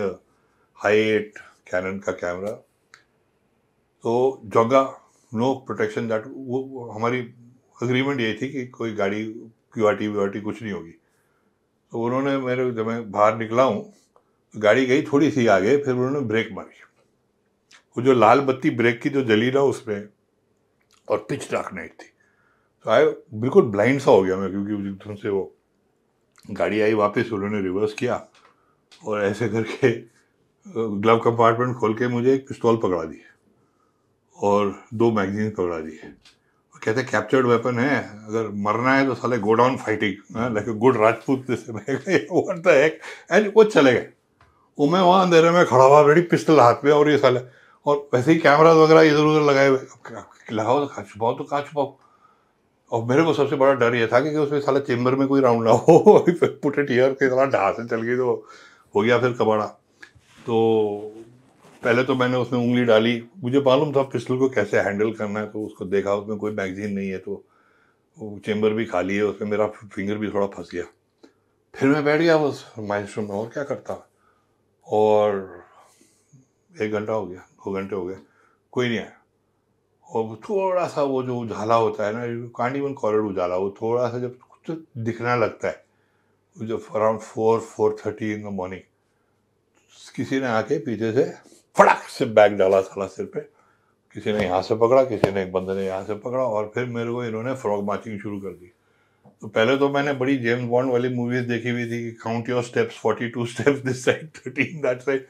एट कैनन का कैमरा तो जगह नो प्रोटेक्शन दैट वो हमारी अग्रीमेंट ये थी कि कोई गाड़ी Q R T Q R T कुछ नहीं होगी तो उन्होंने मेरे जब मैं बाहर निकला हूँ गाड़ी गई थोड़ी सी आगे फिर उन्होंने ब्रेक मारी वो जो लाल बत्ती ब्रेक की जो जली ना उसमें और पिच डाक नहीं थी तो आए बिल्कुल ब्लाइंड सा हो गया मैं क्योंकि उनसे वो गाड़ी आई वापस उन्होंने रिवर्स किया और ऐसे करके ग्लव कंपार्टमेंट खोल के मुझे एक पिस्तौल पकड़ा दी और दो मैगजीन पकड़ा दी कहते कैप्चर्ड वेपन है अगर मरना है तो साले go down fighting like good Rajput what and वो चले गए वो मैं वहाँ अंधेरे में खड़ा हुआ रेडी पिस्टल हाथ में और ये साले और वैसे ही कैमराज वगैरह इधर उधर लगाए हुए लगाओ तो कहाँ छुपाओ तो कहाँ छुपाओ और मेरे को सबसे बड़ा डर ये था कि उसमें साले चेम्बर में कोई राउंड ना हो पुट इट ईयर के साथ ढाह से चल गई तो हो गया फिर कबाड़ा तो पहले तो मैंने उसमें उंगली डाली मुझे मालूम था पिस्टल को कैसे हैंडल करना है तो उसको देखा उसमें कोई मैगजीन नहीं है तो वो भी खाली है उसमें मेरा फिंगर भी थोड़ा फंस गया फिर मैं बैठ गया बस माइंड में और क्या करता और एक घंटा हो गया दो घंटे हो गए कोई नहीं आया और थोड़ा सा वो जो उजाला होता है ना यू कांट इवन कॉलर उजाला वो थोड़ा सा जब कुछ दिखना लगता है जब around four four thirty in the morning किसी ने आके पीछे से फटाक से बैग डाला साला सिर पे किसी ने यहाँ से पकड़ा किसी ने एक बंदे ने यहाँ से पकड़ा और फिर मेरे को इन्होंने फ्रॉक मार्चिंग शुरू कर दी तो पहले तो मैंने बड़ी जेम्स बॉन्ड वाली मूवीज देखी हुई थी कि count your steps forty two steps this side thirteen that side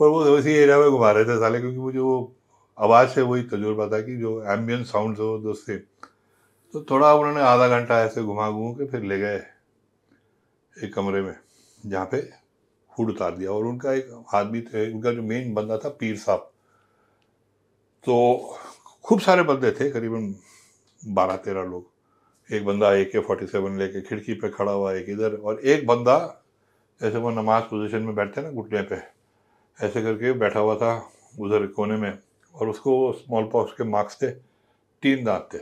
पर वो उसी एरिया में घुमा रहे थे साले क्योंकि मुझे वो आवाज़ से वही तजुर्बा था कि जो एम्बियन साउंड हो दो से तो थोड़ा उन्होंने आधा घंटा ऐसे घुमा घूम के फिर ले गए एक कमरे में जहाँ पे फूड उतार दिया और उनका एक आदमी थे उनका जो मेन बंदा था पीर साहब तो खूब सारे बंदे थे करीबन बारह तेरह लोग एक बंदा ए के फोर्टी सेवन लेके खिड़की पे खड़ा हुआ एक इधर और एक बंदा ऐसे वो नमाज पोजीशन में बैठते ना घुटने पे ऐसे करके बैठा हुआ था उधर कोने में और उसको स्मॉल पॉक्स के मार्क्स थे तीन दांत थे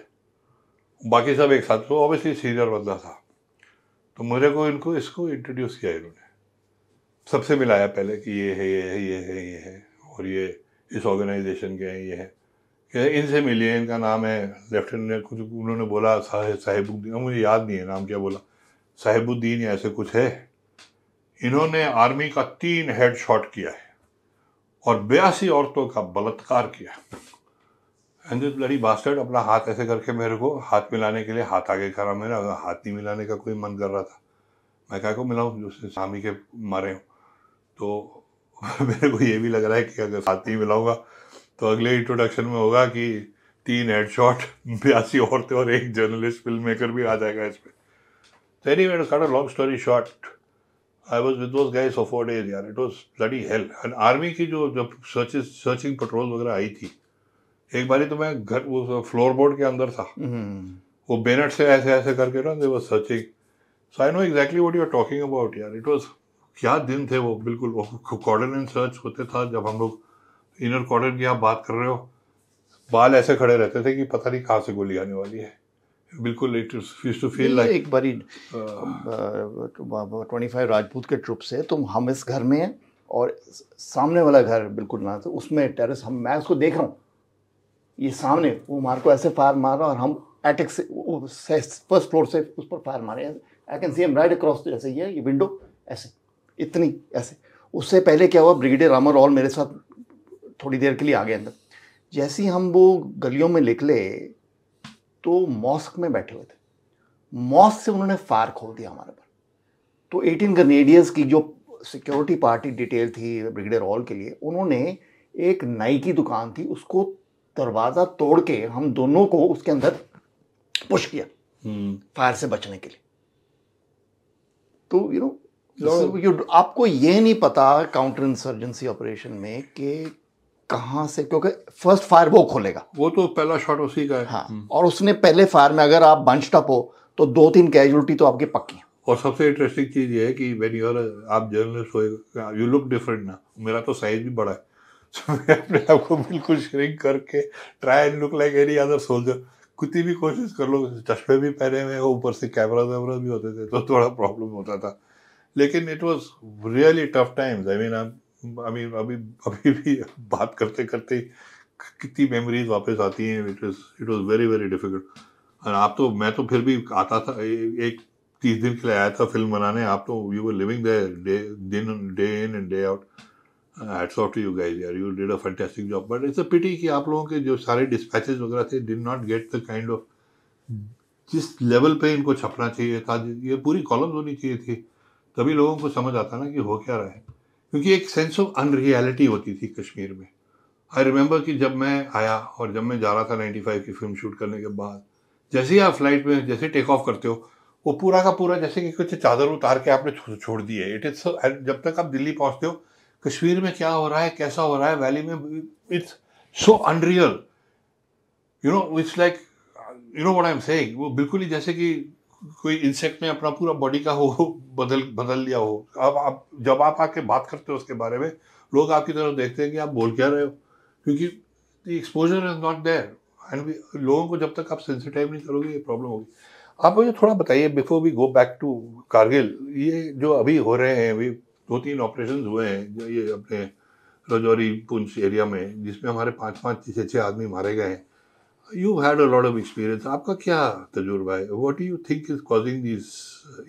बाकी सब एक साथ तो ऑब्वियसली सीनियर बंदा था तो मेरे को इनको इसको इंट्रोड्यूस किया इन्होंने सबसे मिलाया पहले कि ये है ये है ये है ये है और ये इस ऑर्गेनाइजेशन के हैं ये है इनसे मिलिए इनका नाम है लेफ्टिनेंट कुछ उन्होंने बोला साहे साहिबुद्दीन मुझे याद नहीं है नाम क्या बोला साहिबुद्दीन या ऐसे कुछ है इन्होंने आर्मी का तीन हेड शॉट किया है और बयासी औरतों का बलात्कार किया एंड दिस ब्लडी बास्टर्ड अपना हाथ ऐसे करके मेरे को हाथ मिलाने के लिए हाथ आगे करा मेरा हाथ नहीं मिलाने का कोई मन कर रहा था मैं क्या को मिलाऊँ जो आर्मी के मारे हूँ तो *laughs* मेरे को ये भी लग रहा है कि अगर साथ ही मिलाऊंगा तो अगले इंट्रोडक्शन में होगा कि तीन हेड शॉट बयासी औरतें और एक जर्नलिस्ट फिल्म मेकर भी आ जाएगा इसमें तो long story short I was with those for four days यार it was bloody hell and army की जो जब सर्चिस सर्चिंग पेट्रोल वगैरह आई थी एक बारी तो मैं घर वो फ्लोर तो बोर्ड के अंदर था हम्म। वो बेनट से ऐसे ऐसे करके ना they was searching so I know exactly what you are talking about यार इट वॉज क्या दिन थे वो बिल्कुल कॉर्डन सर्च होते था जब हम लोग इनर कॉर्डन की आप बात कर रहे हो बाल ऐसे खड़े रहते थे कि पता नहीं कहाँ से गोली आने वाली है बिल्कुल टू फील लाइक एक बारी ट्वेंटी फाइव राजपूत के ट्रुप से तुम हम इस घर में हैं और सामने वाला घर बिल्कुल ना था तो उसमें टेरेस हम मैं उसको देख रहा हूँ ये सामने वो मार को ऐसे फायर मार रहा और हम एटेक से फर्स्ट फ्लोर से उस पर फायर मारे I can see him right across जैसे ये ये विंडो ऐसे इतनी ऐसे उससे पहले क्या हुआ ब्रिगेडियर रामर ऑल मेरे साथ थोड़ी देर के लिए आ गए अंदर जैसे ही हम वो गलियों में निकले तो मॉस्क में बैठे हुए थे मॉस्क से उन्होंने फायर खोल दिया हमारे पर तो एटीन ग्रेनेडियर्स की जो सिक्योरिटी पार्टी डिटेल थी ब्रिगेडियर ऑल के लिए उन्होंने एक नाई की दुकान थी उसको दरवाज़ा तोड़ के हम दोनों को उसके अंदर पुश किया हम्म। फायर से बचने के लिए तो you you know know, so, तो आपको ये नहीं पता काउंटर इंसर्जेंसी ऑपरेशन में कि कहाँ से क्योंकि फर्स्ट फायर वो खोलेगा वो तो पहला शॉट उसी का है हाँ हम्म। और उसने पहले फायर में अगर आप बंच टप हो तो दो तीन कैजुअलिटी तो आपकी पक्की है और सबसे इंटरेस्टिंग चीज़ ये है कि वेन यूर आप जर्नलिस्ट हो यू लुक डिफरेंट ना मेरा तो साइज भी बड़ा है *laughs* तो मैं अपने आप को बिल्कुल श्रिंक करके try and look like any other soldier कितनी भी कोशिश कर लो चश्मे भी पहने हुए ऊपर से कैमरा वैमरा भी होते थे तो थोड़ा प्रॉब्लम होता था लेकिन it was really tough times I mean अभी अभी अभी भी बात करते करते कितनी मेमोरीज वापस आती हैं it is it was very very difficult और आप तो मैं तो फिर भी आता था एक तीस दिन के लिए आया था फिल्म बनाने आप तो यू वर लिविंग दिन day in and day out hats off to you guys यार you did a fantastic job but it's a pity कि आप लोगों के जो सारे डिस्पैचेस वगैरह थे did not get the kind of जिस लेवल पे इनको छपना चाहिए था ये पूरी कॉलम्स होनी चाहिए थी तभी लोगों को समझ आता ना कि हो क्या रहा है क्योंकि एक सेंस ऑफ अनरियलिटी होती थी कश्मीर में आई रिमेंबर कि जब मैं आया और जब मैं जा रहा था 95 की फिल्म शूट करने के बाद जैसे ही आप फ्लाइट में जैसे टेक ऑफ करते हो वो पूरा का पूरा जैसे कि कुछ चादर उतार के आपने छोड़ दी है इट इज जब तक आप दिल्ली पहुंचते हो कश्मीर में क्या हो रहा है कैसा हो रहा है वैली में it's so unreal you know it's like you know what I am saying वो बिल्कुल ही जैसे कि कोई इंसेक्ट ने अपना पूरा बॉडी का हो बदल बदल लिया हो अब आप जब आप आके बात करते हो उसके बारे में लोग आपकी तरफ देखते हैं कि आप बोल क्या रहे हो क्योंकि exposure is not there and लोगों को जब तक आप सेंसिटाइव नहीं करोगे ये प्रॉब्लम होगी आप मुझे थोड़ा बताइए before we go back to Kargil ये जो अभी हो रहे हैं अभी दो तीन ऑपरेशन हुए हैं जो ये अपने रजौरी पुंछ एरिया में जिसमें हमारे पाँच पाँच छः छः आदमी मारे गए हैं you had a lot of experience आपका क्या तजुर्बा है what you think is causing these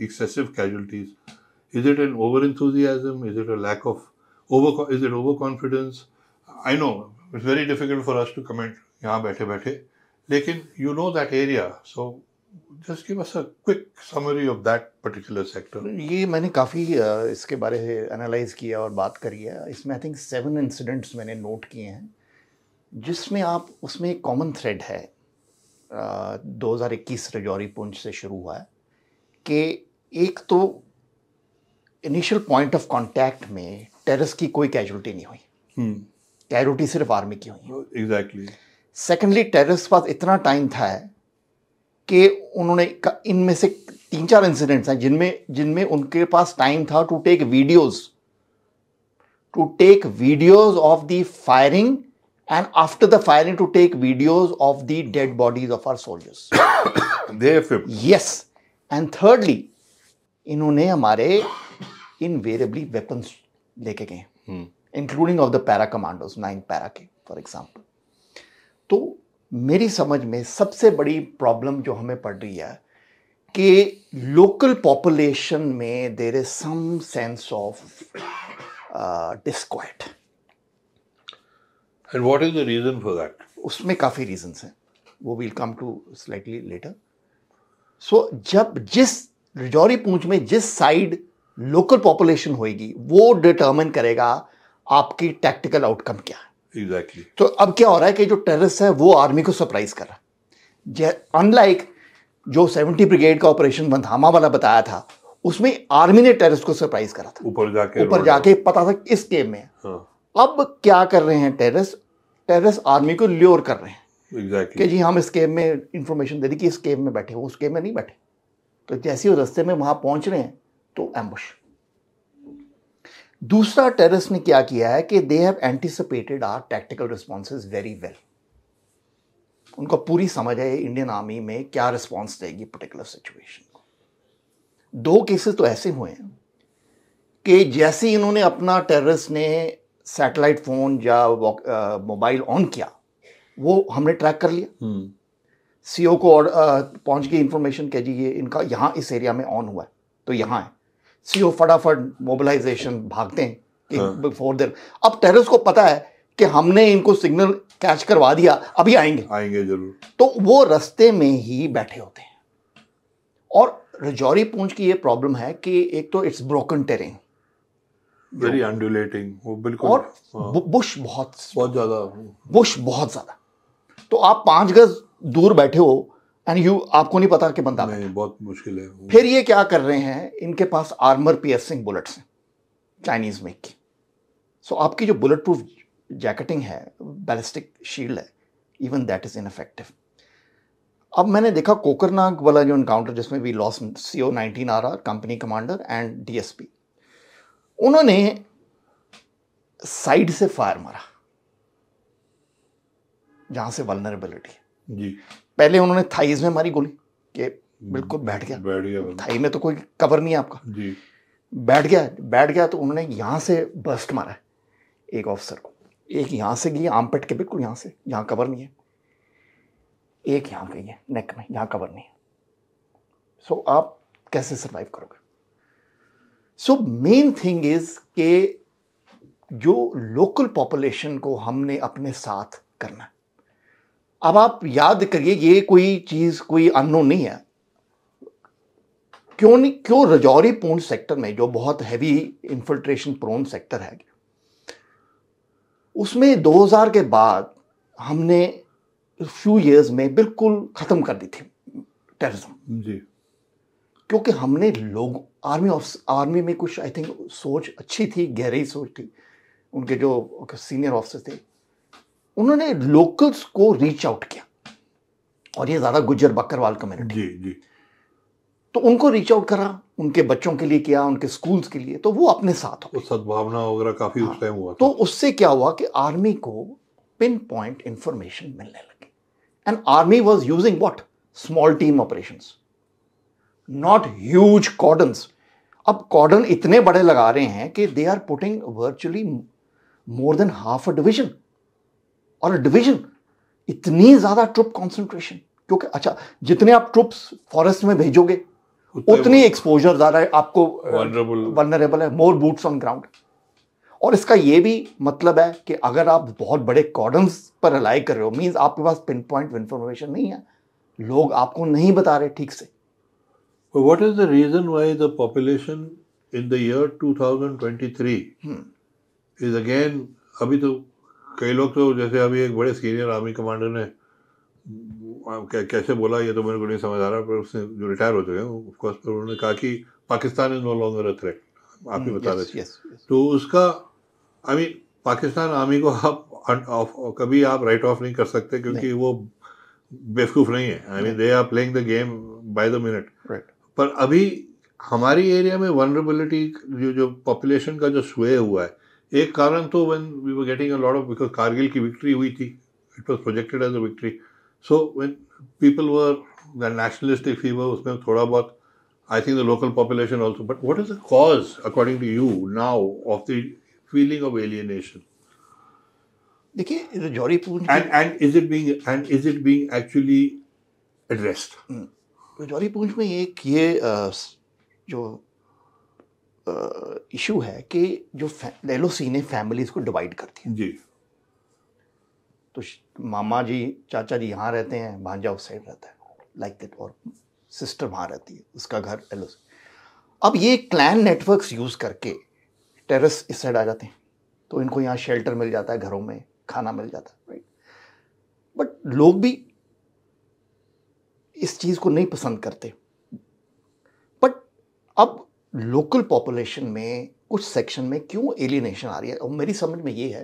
excessive casualties is it an over enthusiasm is it a lack of over is it over confidence I know it's very difficult for us to comment यहाँ बैठे बैठे लेकिन you know that area so just give us a quick summary of that particular sector ये मैंने काफ़ी इसके बारे में एनालाइज किया और बात करी है इसमें आई थिंक सेवन इंसिडेंट्स मैंने नोट किए हैं जिसमें आप उसमें एक कॉमन थ्रेड है दो हज़ार इक्कीस रजौरी पुंछ से शुरू हुआ है कि एक तो इनिशियल पॉइंट ऑफ कांटेक्ट में टेरिस की कोई कैजुअलिटी नहीं हुई कैजुअलिटी हम्म। सिर्फ आर्मी की हुई एग्जैक्टली सेकेंडली टेरिस पास इतना टाइम था कि उन्होंने इनमें से तीन चार इंसिडेंट्स हैं जिनमें जिनमें उनके पास टाइम था to take videos to take videos of the firing and after the firing to take videos of the dead bodies of our soldiers. *coughs* they Yes. And thirdly, इन्होंने हमारे इनवेरेबली वेपन्स लेके गए including of the para commandos nine para के फॉर एग्जाम्पल तो मेरी समझ में सबसे बड़ी प्रॉब्लम जो हमें पड़ रही है कि लोकल पॉपुलेशन में there is some sense of disquiet and what is the reason for that उसमें काफ़ी रीजन हैं वो will come to slightly later so जब जिस रिजौरी पूंछ में जिस साइड लोकल पॉपुलेशन होगी वो डिटर्मिन करेगा आपकी टैक्टिकल आउटकम क्या है एग्जैक्टली exactly. तो अब क्या हो रहा है कि जो टेररिस्ट है वो आर्मी को सरप्राइज कर रहा है अनलाइक जो सेवेंटी ब्रिगेड का ऑपरेशन बंधामा वाला बताया था उसमें आर्मी ने टेररिस्ट को सरप्राइज करा था ऊपर जाके ऊपर जाके पता था इस गेम में हाँ। अब क्या कर रहे हैं टेररिस्ट टेररिस्ट आर्मी को ल्योर कर रहे हैं exactly. कि जी हम इस केव में इंफॉर्मेशन दे रही कि इस केव में बैठे वो उस केव में नहीं बैठे तो जैसे वो रस्ते में वहां पहुंच रहे हैं तो एम्बुश दूसरा टेररिस्ट ने क्या किया है कि they have anticipated our tactical response very well उनको पूरी समझ है इंडियन आर्मी में क्या रिस्पॉन्स देगी पर्टिकुलर सिचुएशन को दो केसेस तो ऐसे हुए हैं कि जैसे ही इन्होंने अपना टेररिस्ट ने सैटेलाइट फ़ोन या मोबाइल ऑन किया वो हमने ट्रैक कर लिया हम्म। सी ओ को और पहुंच गई इंफॉर्मेशन कह जी ये इनका यहाँ इस एरिया में ऑन हुआ है तो यहाँ है सी ओ फटाफट मोबिलाइजेशन भागते हैं कि बिफोर हाँ। देर अब टेरिस को पता है कि हमने इनको सिग्नल कैच करवा दिया अभी आएंगे आएंगे जरूर तो वो रस्ते में ही बैठे होते हैं और रजौरी पूंछ की ये प्रॉब्लम है कि एक तो it's broken terrain very undulating वो बिल्कुल और हाँ। बुश बहुत बहुत ज्यादा बुश बहुत ज्यादा तो आप पांच गज दूर बैठे हो एंड यू आपको नहीं पता कि बंदा नहीं बहुत मुश्किल है फिर ये क्या कर रहे हैं इनके पास आर्मर पियर्सिंग बुलेट्स हैं चाइनीज मेक की सो आपकी जो बुलेट प्रूफ जैकेटिंग है बैलिस्टिक शील्ड है इवन दैट इज इनफेक्टिव अब मैंने देखा कोकरनाग वाला जो इनकाउंटर जिसमें we loss C O nineteen R R company commander and D S P उन्होंने साइड से फायर मारा जहां से वलनरेबिलिटी जी पहले उन्होंने थाईज में मारी गोली के बिल्कुल बैठ गया बैठ गया थाई में तो कोई कवर नहीं है आपका जी बैठ गया बैठ गया तो उन्होंने यहां से बस्ट मारा है एक ऑफिसर को एक यहां से गई आम के बिल्कुल यहां से यहां कवर नहीं है एक यहां गई है नेक में यहां कवर नहीं है सो so, आप कैसे सर्वाइव करोगे सो मेन थिंग इज के जो लोकल पॉपुलेशन को हमने अपने साथ करना अब आप याद करिए ये कोई चीज़ कोई अनो नहीं है क्यों नहीं क्यों रजौरी पूर्ण सेक्टर में जो बहुत हैवी इन्फिल्ट्रेशन प्रोन सेक्टर है उसमें 2000 के बाद हमने फ्यू इयर्स में बिल्कुल ख़त्म कर दी थी टेररिज्म जी क्योंकि हमने लोग आर्मी ऑफ आर्मी में कुछ आई थिंक सोच अच्छी थी गहरी सोच थी उनके जो सीनियर ऑफिसर थे उन्होंने लोकल्स को रीच आउट किया और ये ज़्यादा गुज्जर बकरवाल कम्युनिटी जी जी तो उनको रीच आउट करा उनके बच्चों के लिए किया उनके स्कूल्स के लिए तो वो अपने साथ हो तो सद्भावना वगैरह काफ़ी हाँ, उस टाइम हुआ तो उससे क्या हुआ कि आर्मी को पिन पॉइंट इंफॉर्मेशन मिलने लगी and army was using what small team operation not huge cordons अब कॉर्डन इतने बड़े लगा रहे हैं कि they are putting virtually more than half a division और अ डिवीजन इतनी ज्यादा ट्रुप कॉन्सेंट्रेशन क्योंकि अच्छा जितने आप ट्रुप्स फॉरेस्ट में भेजोगे उतनी एक्सपोजर ज्यादा है आपको वनरेबल uh, है मोर बूट्स ऑन ग्राउंड और इसका यह भी मतलब है कि अगर आप बहुत बड़े कॉर्डन पर अलाई कर रहे हो मीन्स आपके पास पिन पॉइंट इन्फॉर्मेशन नहीं है लोग आपको नहीं बता रहे ठीक से What is the reason why the population in the year 2023 hmm. is again अभी तो कई लोग तो जैसे अभी एक बड़े सीनियर आर्मी कमांडर ने हाँ, कैसे बोला ये तो मेरे को नहीं समझ आ रहा पर उसने जो रिटायर हो चुके हैं ऑफकोर्स पर उन्होंने कहा कि Pakistan is no longer a threat आप ही hmm, बता रहे थे तो उसका आई मीन पाकिस्तान आर्मी को आप ऑफ कभी आप राइट ऑफ नहीं कर सकते क्योंकि वो बेवकूफ़ नहीं है I mean they are playing the game by the minute पर अभी हमारी एरिया में वनरेबिलिटी जो जो पॉपुलेशन का जो स्वे हुआ है एक कारण तो when we were getting a lot of because Kargil की विक्ट्री हुई थी it was projected as a victory so when people were the nationalistic fever उसमें थोड़ा बहुत I think the local population also but what is the cause according to you now of the feeling of alienation देखिए जौरीपुर and and is it being and is it being actually addressed गजौरी पूंछ में एक ये जो इशू है कि जो एल ने फैमिलीज को डिवाइड कर दिया जी तो मामा जी चाचा जी यहाँ रहते हैं भांजा उस साइड रहता है लाइक like दैट और सिस्टर वहाँ रहती है उसका घर एल अब ये क्लैन नेटवर्क्स यूज़ करके टेरेस इस साइड आ जाते हैं तो इनको यहाँ शेल्टर मिल जाता है घरों में खाना मिल जाता है राइट बट लोग भी इस चीज़ को नहीं पसंद करते बट अब लोकल पॉपुलेशन में कुछ सेक्शन में क्यों एलिनेशन आ रही है और मेरी समझ में ये है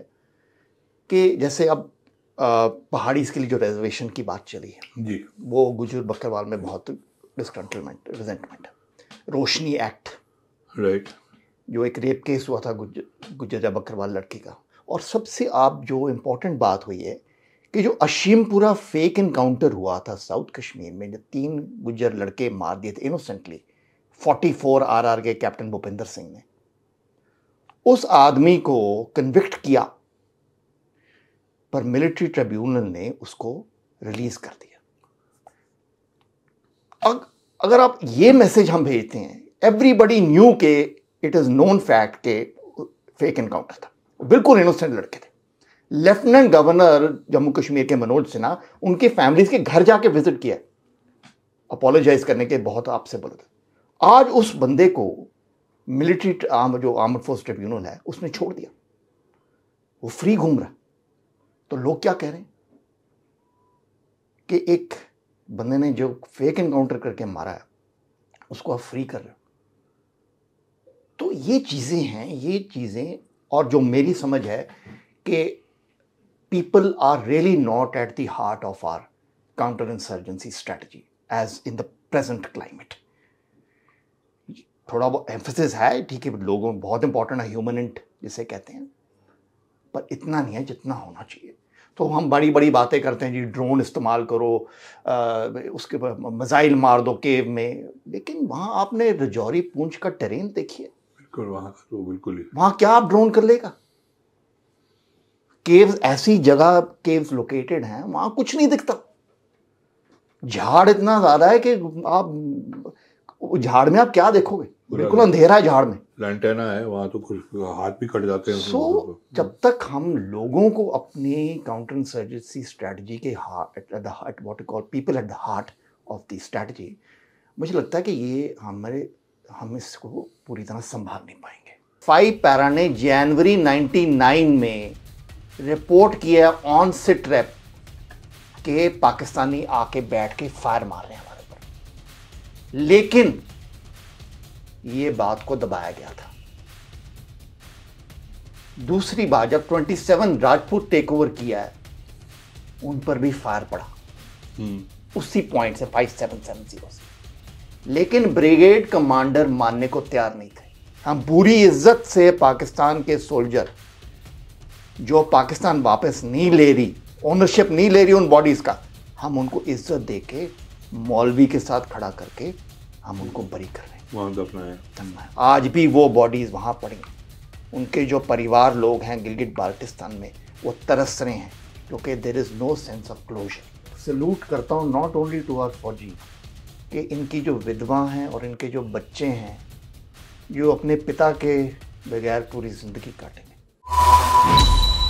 कि जैसे अब पहाड़ी के लिए जो रिजर्वेशन की बात चली है जी वो गुजर बकरवाल में बहुत डिस्कंटलमेंट रिजेंटमेंट है रोशनी एक्ट राइट जो एक रेप केस हुआ था गुजर गुजर बकरवाल लड़की का और सबसे आप जो इम्पोर्टेंट बात हुई है कि जो अशीमपुरा फेक इनकाउंटर हुआ था साउथ कश्मीर में जो तीन गुजर लड़के मार दिए थे इनोसेंटली 44 आर के कैप्टन भूपेंद्र सिंह ने उस आदमी को कन्विक्ट किया पर मिलिट्री ट्रिब्यूनल ने उसको रिलीज कर दिया अग, अगर आप ये मैसेज हम भेजते हैं एवरीबडी न्यू के इट इज नोन फैक्ट के फेक इनकाउंटर था बिल्कुल इनोसेंट लड़के थे लेफ्टिनेंट गवर्नर जम्मू कश्मीर के मनोज सिन्हा उनकी फैमिलीज के घर जाके विजिट किया अपोलोजाइज करने के बहुत आपसे बोले आज उस बंदे को मिलिट्री आम जो आर्म फोर्स ट्रिब्यूनल है उसने छोड़ दिया वो फ्री घूम रहा तो लोग क्या कह रहे हैं कि एक बंदे ने जो फेक इनकाउंटर करके मारा है उसको आप फ्री कर रहे हो तो ये चीज़ें हैं ये चीज़ें और जो मेरी समझ है कि people are really not at the heart of our counterinsurgency strategy as in the present climate. थोड़ा बहुत एम्फोसिस है ठीक है लोगों बहुत इंपॉर्टेंट है ह्यूमन इंट जिसे कहते हैं पर इतना नहीं है जितना होना चाहिए तो हम बड़ी बड़ी बातें करते हैं जी ड्रोन इस्तेमाल करो आ, उसके मिज़ाइल मार दो केव में लेकिन वहाँ आपने रजौरी पूंछ का टेरेन देखिए बिल्कुल वहाँ तो बिल्कुल वहाँ क्या आप ड्रोन कर लेगा केव्स ऐसी जगह केव्स लोकेटेड हैं वहां कुछ नहीं दिखता झाड़ इतना ज़्यादा है कि आप झाड़ में आप क्या देखोगे बिल्कुल अंधेरा है झाड़ में लैंटेना है वहां तो कुछ हाथ भी कट जाते हैं सो so, जब तक हम लोगों को अपनी काउंटर इंसर्जेंसी स्ट्रेटजी के heart what call people at the heart of the strategy मुझे लगता है कि ये हमारे हम इसको पूरी तरह संभाल नहीं पाएंगे फाइव पैरा ने जनवरी 99 में रिपोर्ट किया ऑन सिट रैप के पाकिस्तानी आके बैठ के फायर मार रहे हैं हमारे ऊपर लेकिन ये बात को दबाया गया था दूसरी बार जब 27 राजपूत टेक ओवर किया है उन पर भी फायर पड़ा हम्म। उसी पॉइंट से फाइव सेवन सेवन जीरो से लेकिन ब्रिगेड कमांडर मानने को तैयार नहीं थे हम बुरी इज्जत से पाकिस्तान के सोल्जर जो पाकिस्तान वापस नहीं ले रही ओनरशिप नहीं ले रही उन बॉडीज़ का हम उनको इज्जत दे के मौलवी के साथ खड़ा करके हम उनको बरी कर रहे हैं वहाँ दफना तो है आज भी वो बॉडीज़ वहाँ पड़ी उनके जो परिवार लोग हैं गिलगिट बाल्टिस्तान में वो तरस रहे हैं क्योंकि there is no sense of closure salute करता हूँ नॉट ओनली टू आर फौजी कि इनकी जो विधवा हैं और इनके जो बच्चे हैं जो अपने पिता के बगैर पूरी ज़िंदगी काटें you